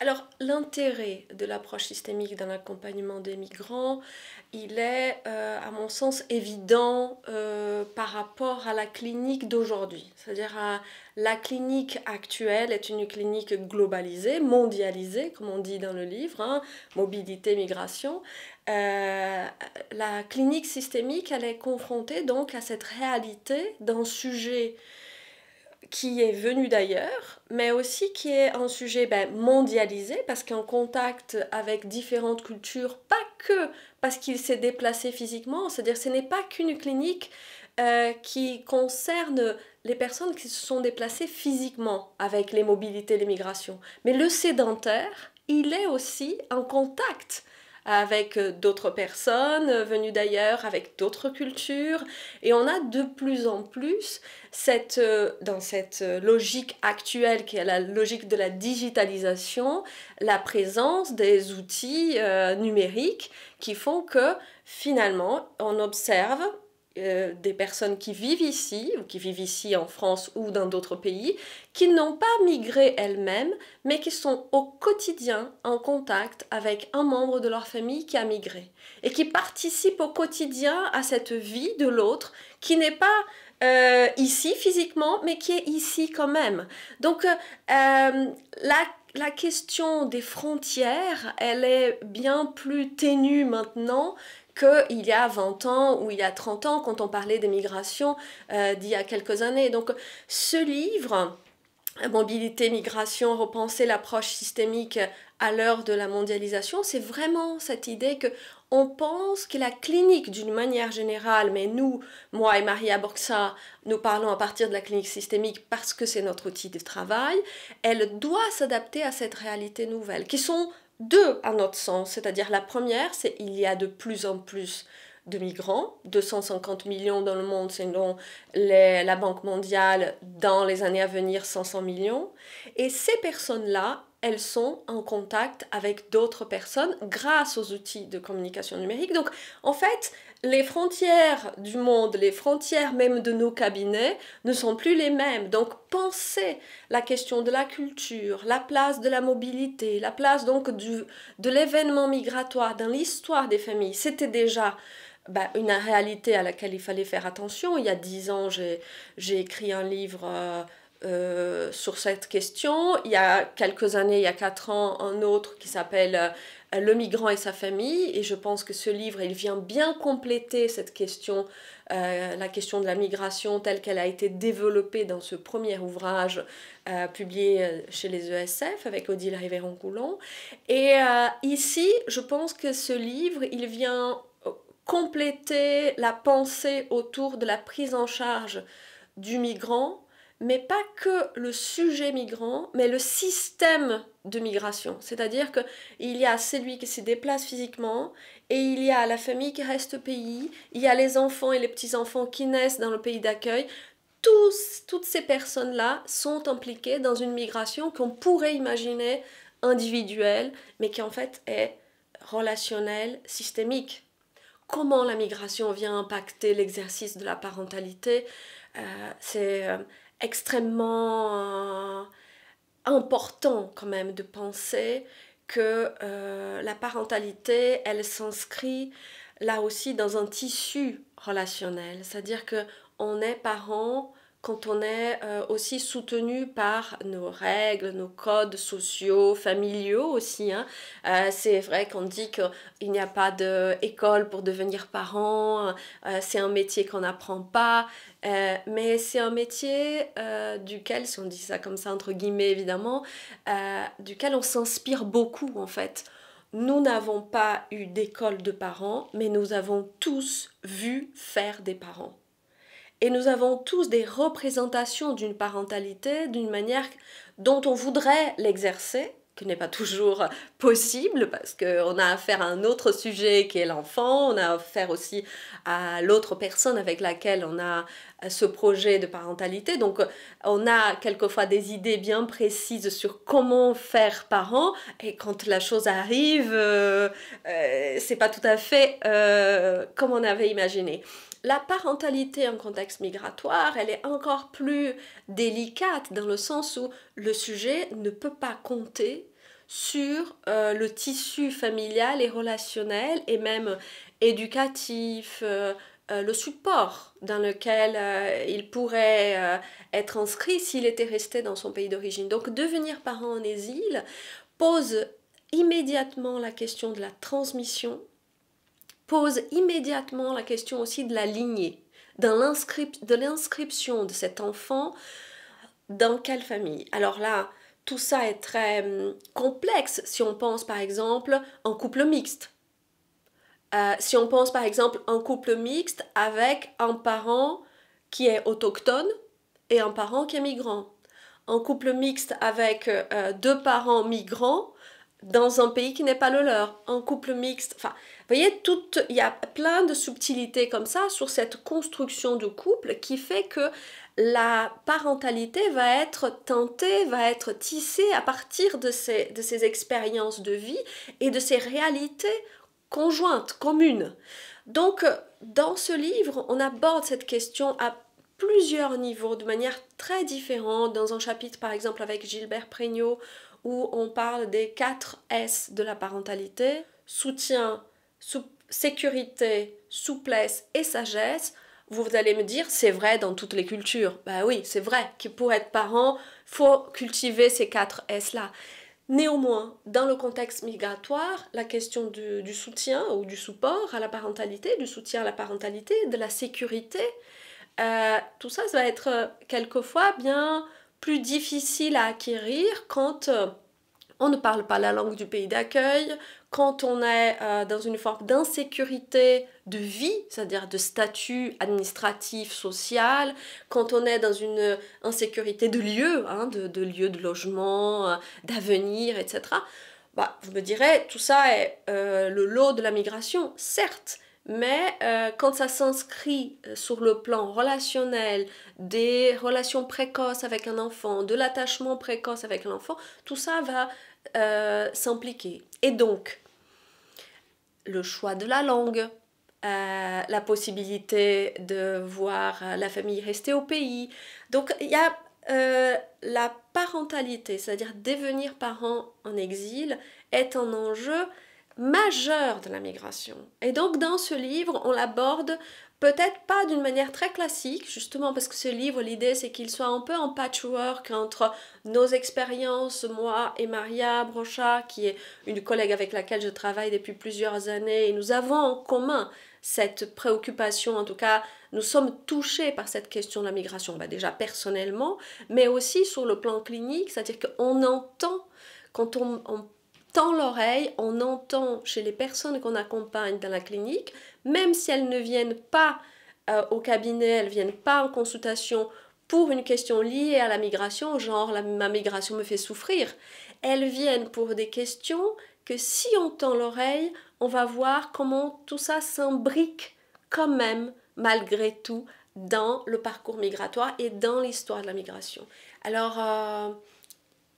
Alors l'intérêt de l'approche systémique dans l'accompagnement des migrants, il est euh, à mon sens évident euh, par rapport à la clinique d'aujourd'hui. C'est-à-dire à la clinique actuelle est une clinique globalisée, mondialisée, comme on dit dans le livre, hein, mobilité, migration. Euh, la clinique systémique, elle est confrontée donc à cette réalité d'un sujet qui est venu d'ailleurs, mais aussi qui est un sujet ben, mondialisé, parce qu'en contact avec différentes cultures, pas que parce qu'il s'est déplacé physiquement, c'est-à-dire ce n'est pas qu'une clinique euh, qui concerne les personnes qui se sont déplacées physiquement avec les mobilités, les migrations, mais le sédentaire, il est aussi en contact avec euh, d'autres personnes euh, venues d'ailleurs, avec d'autres cultures. Et on a de plus en plus cette, euh, dans cette logique actuelle qui est la logique de la digitalisation, la présence des outils numériques qui font que finalement on observe euh, des personnes qui vivent ici, ou qui vivent ici en France ou dans d'autres pays, qui n'ont pas migré elles-mêmes, mais qui sont au quotidien en contact avec un membre de leur famille qui a migré, et qui participent au quotidien à cette vie de l'autre qui n'est pas euh, ici physiquement, mais qui est ici quand même. Donc euh, la la question des frontières, elle est bien plus ténue maintenant il y a 20 ans ou il y a 30 ans quand on parlait des migrations euh, d'il y a quelques années. Donc ce livre, Mobilité, Migration, repenser l'approche systémique à l'heure de la mondialisation, c'est vraiment cette idée que on pense que la clinique d'une manière générale, mais nous, moi et Maria Borxa, nous parlons à partir de la clinique systémique parce que c'est notre outil de travail, elle doit s'adapter à cette réalité nouvelle, qui sont deux à notre sens. C'est-à-dire la première, c'est il y a de plus en plus de migrants, 250 millions dans le monde selon la Banque mondiale, dans les années à venir 500 millions. Et ces personnes-là, elles sont en contact avec d'autres personnes grâce aux outils de communication numérique. Donc en fait, les frontières du monde, les frontières même de nos cabinets ne sont plus les mêmes. Donc pensez la question de la culture, la place de la mobilité, la place donc du, de l'événement migratoire dans l'histoire des familles, c'était déjà bah, une réalité à laquelle il fallait faire attention. Il y a dix ans, j'ai écrit un livre... Euh, euh, sur cette question. Il y a quelques années, il y a quatre ans, un autre qui s'appelle euh, Le migrant et sa famille. Et je pense que ce livre, il vient bien compléter cette question, euh, la question de la migration telle qu'elle a été développée dans ce premier ouvrage publié chez les ESF avec Odile rivéron coulon Et ici, je pense que ce livre, il vient compléter la pensée autour de la prise en charge du migrant mais pas que le sujet migrant, mais le système de migration. C'est-à-dire qu'il y a celui qui se déplace physiquement et il y a la famille qui reste au pays, il y a les enfants et les petits-enfants qui naissent dans le pays d'accueil. Tous, toutes ces personnes-là sont impliquées dans une migration qu'on pourrait imaginer individuelle, mais qui en fait est relationnelle, systémique. Comment la migration vient impacter l'exercice de la parentalité, euh, c'est euh, extrêmement euh, important quand même de penser que euh, la parentalité, elle s'inscrit là aussi dans un tissu relationnel, c'est-à-dire que on est parent quand on est euh, aussi soutenu par nos règles, nos codes sociaux, familiaux aussi. Hein. Euh, c'est vrai qu'on dit qu'il n'y a pas d'école pour devenir parent, euh, c'est un métier qu'on n'apprend pas, mais c'est un métier duquel, si on dit ça comme ça entre guillemets évidemment, duquel on s'inspire beaucoup en fait. Nous n'avons pas eu d'école de parents, mais nous avons tous vu faire des parents. Et nous avons tous des représentations d'une parentalité, d'une manière dont on voudrait l'exercer, qui n'est pas toujours possible parce qu'on a affaire à un autre sujet qui est l'enfant, on a affaire aussi à l'autre personne avec laquelle on a ce projet de parentalité. Donc on a quelquefois des idées bien précises sur comment faire parent et quand la chose arrive, euh, euh, c'est pas tout à fait euh, comme on avait imaginé. La parentalité en contexte migratoire, elle est encore plus délicate dans le sens où le sujet ne peut pas compter sur euh, le tissu familial et relationnel et même éducatif, euh, euh, le support dans lequel il pourrait être inscrit s'il était resté dans son pays d'origine. Donc devenir parent en exil pose immédiatement la question de la transmission pose immédiatement la question aussi de la lignée, de l'inscription de cet enfant dans quelle famille. Alors là, tout ça est très hum, complexe si on pense par exemple en couple mixte. Euh, si on pense par exemple en couple mixte avec un parent qui est autochtone et un parent qui est migrant. En couple mixte avec euh, deux parents migrants dans un pays qui n'est pas le leur, en couple mixte. Enfin, vous voyez, il y a plein de subtilités comme ça sur cette construction de couple qui fait que la parentalité va être tentée, va être tissée à partir de ces, de ces expériences de vie et de ces réalités conjointes, communes. Donc, dans ce livre, on aborde cette question à plusieurs niveaux, de manière très différente, dans un chapitre par exemple avec Gilbert Prégnaud, où on parle des quatre S de la parentalité, soutien, sécurité, souplesse et sagesse, vous allez me dire, c'est vrai dans toutes les cultures. Bah ben oui, c'est vrai que pour être parent, faut cultiver ces quatre S-là. Néanmoins, dans le contexte migratoire, la question du, soutien ou du support à la parentalité, du soutien à la parentalité, de la sécurité, euh, tout ça, ça va être euh, quelquefois bien plus difficile à acquérir quand euh, on ne parle pas la langue du pays d'accueil, quand on est euh, dans une forme d'insécurité de vie, c'est-à-dire de statut administratif, social, quand on est dans une insécurité de lieu, hein, de, de, lieu de logement, euh, d'avenir, etc., bah, vous me direz, tout ça est le lot de la migration, certes, mais euh, quand ça s'inscrit euh, sur le plan relationnel, des relations précoces avec un enfant, de l'attachement précoce avec l'enfant, tout ça va euh, s'impliquer. Et donc, le choix de la langue, la possibilité de voir la famille rester au pays. Donc, il y a la parentalité, c'est-à-dire devenir parent en exil, est un enjeu majeure de la migration. Et donc dans ce livre, on l'aborde peut-être pas d'une manière très classique, justement parce que ce livre, l'idée c'est qu'il soit un peu en patchwork entre nos expériences, moi et Maria brocha qui est une collègue avec laquelle je travaille depuis plusieurs années, et nous avons en commun cette préoccupation, en tout cas, nous sommes touchés par cette question de la migration, bah, déjà personnellement, mais aussi sur le plan clinique, c'est-à-dire qu'on entend quand on, on tend l'oreille, on entend chez les personnes qu'on accompagne dans la clinique, même si elles ne viennent pas euh, au cabinet, elles ne viennent pas en consultation pour une question liée à la migration, genre ma migration me fait souffrir, elles viennent pour des questions que si on tend l'oreille, on va voir comment tout ça s'imbrique quand même, malgré tout, dans le parcours migratoire et dans l'histoire de la migration. Alors, euh,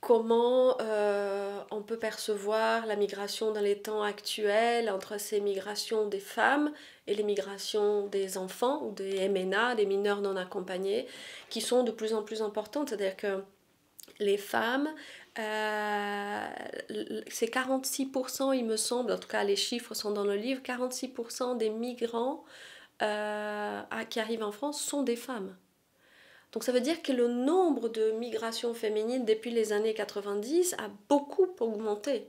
comment euh, on peut percevoir la migration dans les temps actuels entre ces migrations des femmes et les migrations des enfants ou des MNA, des mineurs non accompagnés, qui sont de plus en plus importantes. C'est-à-dire que les femmes, euh, c'est 46%, il me semble, en tout cas les chiffres sont dans le livre, 46% des migrants euh, qui arrivent en France sont des femmes. Donc ça veut dire que le nombre de migrations féminines depuis les années 90 a beaucoup augmenté,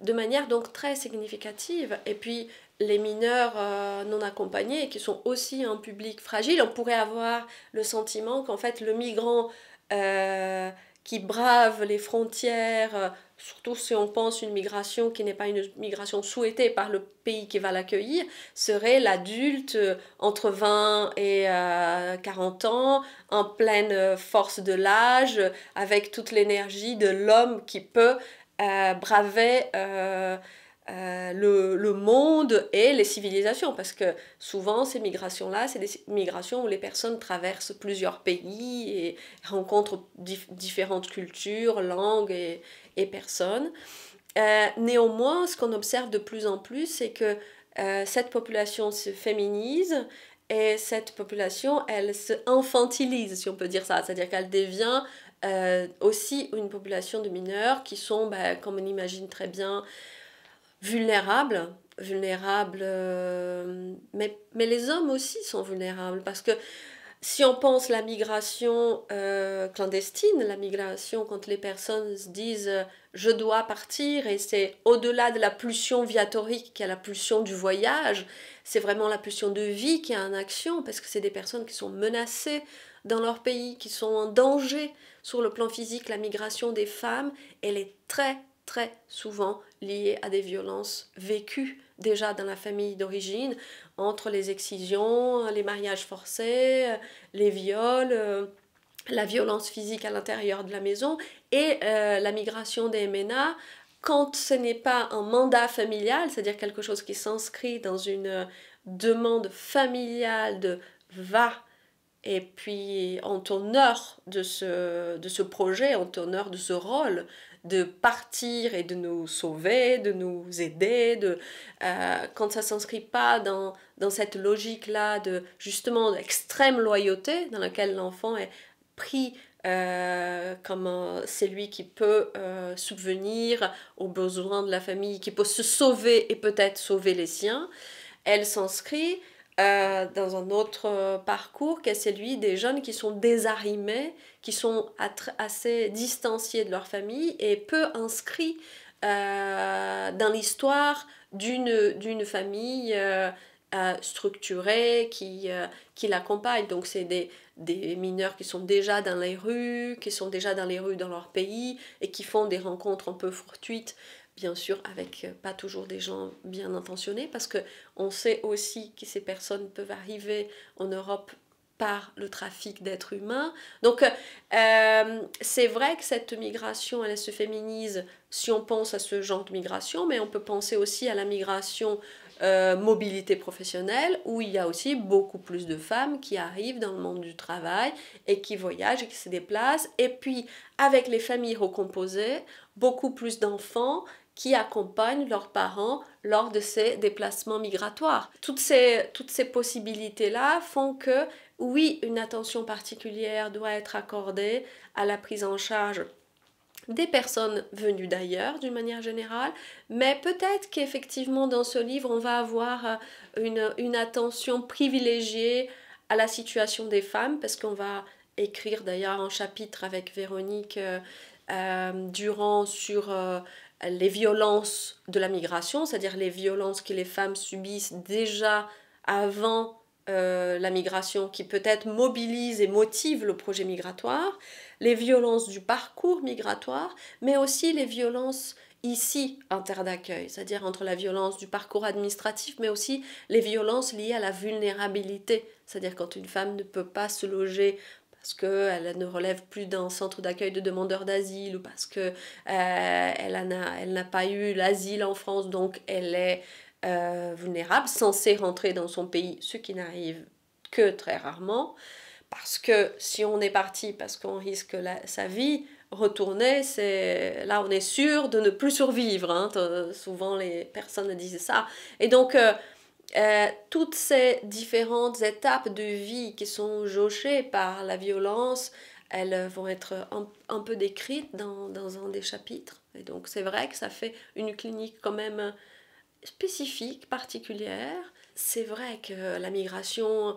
de manière donc très significative. Et puis les mineurs euh, non accompagnés, qui sont aussi un public fragile, on pourrait avoir le sentiment qu'en fait le migrant... Euh, qui bravent les frontières, euh, surtout si on pense une migration qui n'est pas une migration souhaitée par le pays qui va l'accueillir, serait l'adulte euh, entre 20 et 40 euh, ans, en pleine force de l'âge, avec toute l'énergie de l'homme qui peut braver euh, le, monde et les civilisations, parce que souvent ces migrations-là, c'est des migrations où les personnes traversent plusieurs pays et rencontrent différentes cultures, langues et, personnes. Euh, néanmoins, ce qu'on observe de plus en plus, c'est que euh, cette population se féminise et cette population, elle se infantilise, si on peut dire ça, c'est-à-dire qu'elle devient aussi une population de mineurs qui sont, ben, comme on imagine très bien, vulnérables, vulnérables, euh, mais, les hommes aussi sont vulnérables parce que si on pense la migration euh, clandestine, la migration quand les personnes se disent euh, je dois partir et c'est au-delà de la pulsion viatorique qui a la pulsion du voyage, c'est vraiment la pulsion de vie qui est en action parce que c'est des personnes qui sont menacées dans leur pays, qui sont en danger sur le plan physique. La migration des femmes, elle est très très souvent liées à des violences vécues déjà dans la famille d'origine, entre les excisions, les mariages forcés, les viols, euh, la violence physique à l'intérieur de la maison et euh, la migration des MNA quand ce n'est pas un mandat familial, c'est-à-dire quelque chose qui s'inscrit dans une demande familiale de va et puis en ton de ce, de ce projet, en ton de ce rôle, de partir et de nous sauver, de nous aider, de, euh, quand ça ne s'inscrit pas dans, cette logique-là de justement d'extrême loyauté dans laquelle l'enfant est pris euh, comme celui qui peut euh, subvenir aux besoins de la famille, qui peut se sauver et peut-être sauver les siens, elle s'inscrit euh, dans un autre euh, parcours qui est celui des jeunes qui sont désarimés, qui sont assez distanciés de leur famille et peu inscrits euh, dans l'histoire d'une famille structurée qui, qui l'accompagne. Donc c'est des mineurs qui sont déjà dans les rues, qui sont déjà dans les rues dans leur pays et qui font des rencontres un peu fortuites bien sûr avec euh, pas toujours des gens bien intentionnés, parce qu'on sait aussi que ces personnes peuvent arriver en Europe par le trafic d'êtres humains. Donc euh, c'est vrai que cette migration, elle se féminise si on pense à ce genre de migration, mais on peut penser aussi à la migration euh, mobilité professionnelle, où il y a aussi beaucoup plus de femmes qui arrivent dans le monde du travail et qui voyagent et qui se déplacent. Et puis, avec les familles recomposées, beaucoup plus d'enfants qui accompagnent leurs parents lors de ces déplacements migratoires. Toutes ces, toutes ces possibilités-là font que, oui, une attention particulière doit être accordée à la prise en charge des personnes venues d'ailleurs d'une manière générale, mais peut-être qu'effectivement dans ce livre on va avoir euh, une, attention privilégiée à la situation des femmes parce qu'on va écrire d'ailleurs un chapitre avec Véronique durant euh, euh, Durand sur les violences de la migration, c'est-à-dire les violences que les femmes subissent déjà avant euh, la migration, qui peut-être mobilise et motive le projet migratoire, les violences du parcours migratoire, mais aussi les violences ici en terre d'accueil, c'est-à-dire entre la violence du parcours administratif, mais aussi les violences liées à la vulnérabilité, c'est-à-dire quand une femme ne peut pas se loger parce qu'elle ne relève plus d'un centre d'accueil de demandeurs d'asile ou parce qu'elle euh, elle n'a pas eu l'asile en France, donc elle est euh, vulnérable, censée rentrer dans son pays, ce qui n'arrive que très rarement, parce que si on est parti parce qu'on risque sa vie, retourner, c'est là on est sûr de ne plus survivre. Hein. Souvent les personnes disent ça. Et donc euh, euh, toutes ces différentes étapes de vie qui sont jauchées par la violence, elles euh, vont être un, peu décrites dans, dans, un des chapitres. Et donc c'est vrai que ça fait une clinique quand même spécifique, particulière. C'est vrai que la migration,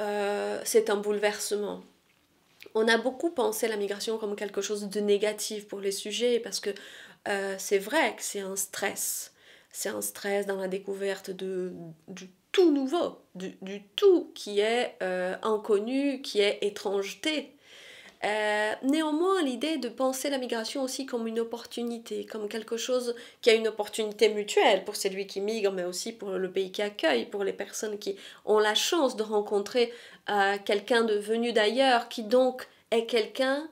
euh, c'est un bouleversement. On a beaucoup pensé la migration comme quelque chose de négatif pour les sujets parce que c'est vrai que c'est un stress c'est un stress dans la découverte de, du tout nouveau, du, tout qui est euh, inconnu, qui est étrangeté. Euh, néanmoins, l'idée de penser la migration aussi comme une opportunité, comme quelque chose qui a une opportunité mutuelle pour celui qui migre, mais aussi pour le pays qui accueille, pour les personnes qui ont la chance de rencontrer euh, quelqu'un de venu d'ailleurs, qui donc est quelqu'un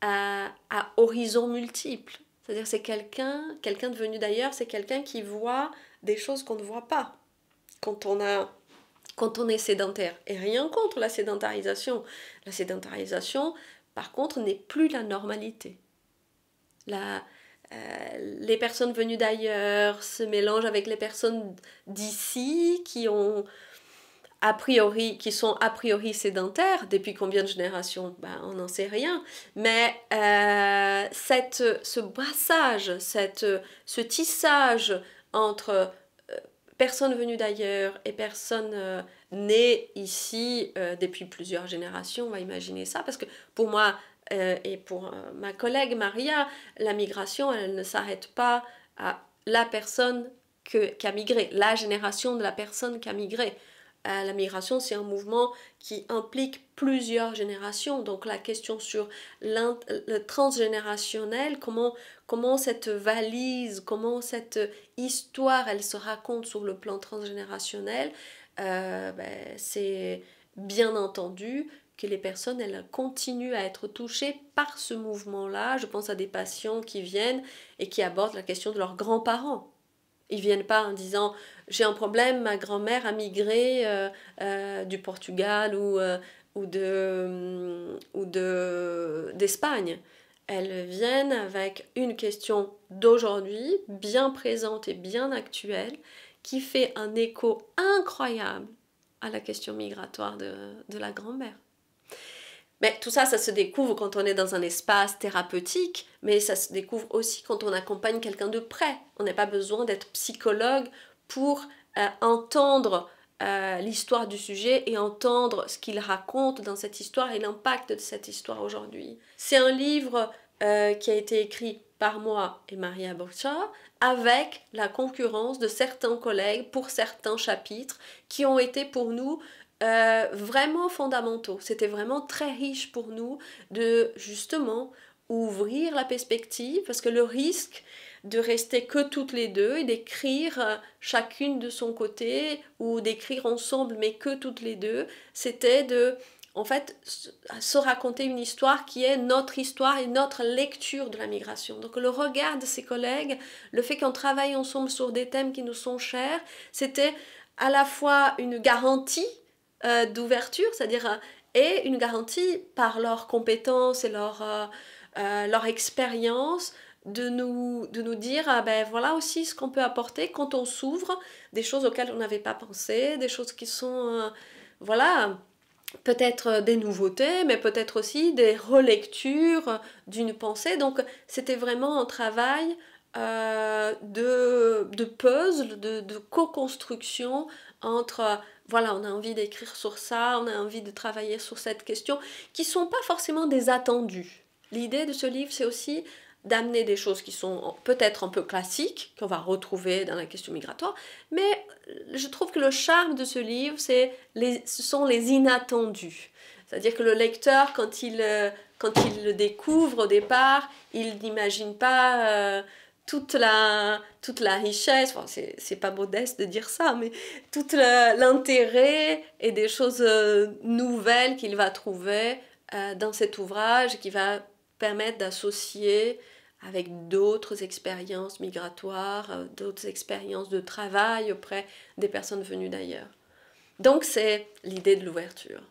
à, à horizons multiples c'est-à-dire c'est quelqu'un, quelqu'un devenu d'ailleurs, c'est quelqu'un qui voit des choses qu'on ne voit pas quand on quand on est sédentaire. Et rien contre la sédentarisation. La sédentarisation, par contre, n'est plus la normalité. Euh, les personnes venues d'ailleurs se mélangent avec les personnes d'ici qui ont a priori, qui sont a priori sédentaires, depuis combien de générations ben, On n'en sait rien. Mais euh, ce brassage, cette, ce tissage entre euh, personnes venues d'ailleurs et personnes euh, nées ici depuis plusieurs générations, on va imaginer ça, parce que pour moi et pour ma collègue Maria, la migration, elle ne s'arrête pas à la personne qui a migré, la génération de la personne qui a migré la migration, c'est un mouvement qui implique plusieurs générations. Donc la question sur le transgénérationnel, comment, cette valise, comment cette histoire, elle se raconte sur le plan transgénérationnel, euh, ben, c'est bien entendu que les personnes, elles continuent à être touchées par ce mouvement-là. Je pense à des patients qui viennent et qui abordent la question de leurs grands-parents ils viennent pas en disant j'ai un problème, ma grand-mère a migré euh, euh, du Portugal ou, euh, ou de ou de d'Espagne. Elles viennent avec une question d'aujourd'hui bien présente et bien actuelle qui fait un écho incroyable à la question migratoire de, de la grand-mère. Mais tout ça, ça se découvre quand on est dans un espace thérapeutique, mais ça se découvre aussi quand on accompagne quelqu'un de près. On n'a pas besoin d'être psychologue pour euh, entendre euh, l'histoire du sujet et entendre ce qu'il raconte dans cette histoire et l'impact de cette histoire aujourd'hui. C'est un livre euh, qui a été écrit par moi et Maria Boccia avec la concurrence de certains collègues pour certains chapitres qui ont été pour nous euh, vraiment fondamentaux. C'était vraiment très riche pour nous de justement ouvrir la perspective parce que le risque de rester que toutes les deux et d'écrire euh, chacune de son côté ou d'écrire ensemble mais que toutes les deux, c'était de en fait se raconter une histoire qui est notre histoire et notre lecture de la migration. Donc le regard de ses collègues, le fait qu'on travaille ensemble sur des thèmes qui nous sont chers, c'était à la fois une garantie euh, d'ouverture, c'est-à-dire et euh, une garantie par leurs compétences et leur, euh, leur expérience de nous, de nous dire ah ben voilà aussi ce qu'on peut apporter quand on s'ouvre des choses auxquelles on n'avait pas pensé, des choses qui sont voilà peut-être des nouveautés, mais peut-être aussi des relectures d'une pensée. Donc c'était vraiment un travail de, puzzle, de, de co-construction entre voilà, on a envie d'écrire sur ça, on a envie de travailler sur cette question, qui sont pas forcément des attendus. L'idée de ce livre, c'est aussi d'amener des choses qui sont peut-être un peu classiques, qu'on va retrouver dans la question migratoire, mais je trouve que le charme de ce livre, c'est ce sont les inattendus. C'est-à-dire que le lecteur, quand il, euh, quand il le découvre au départ, il n'imagine pas... Euh, toute la, toute la richesse, c'est pas modeste de dire ça, mais tout l'intérêt et des choses euh, nouvelles qu'il va trouver euh, dans cet ouvrage qui va permettre d'associer avec d'autres expériences migratoires, euh, d'autres expériences de travail auprès des personnes venues d'ailleurs. Donc c'est l'idée de l'ouverture.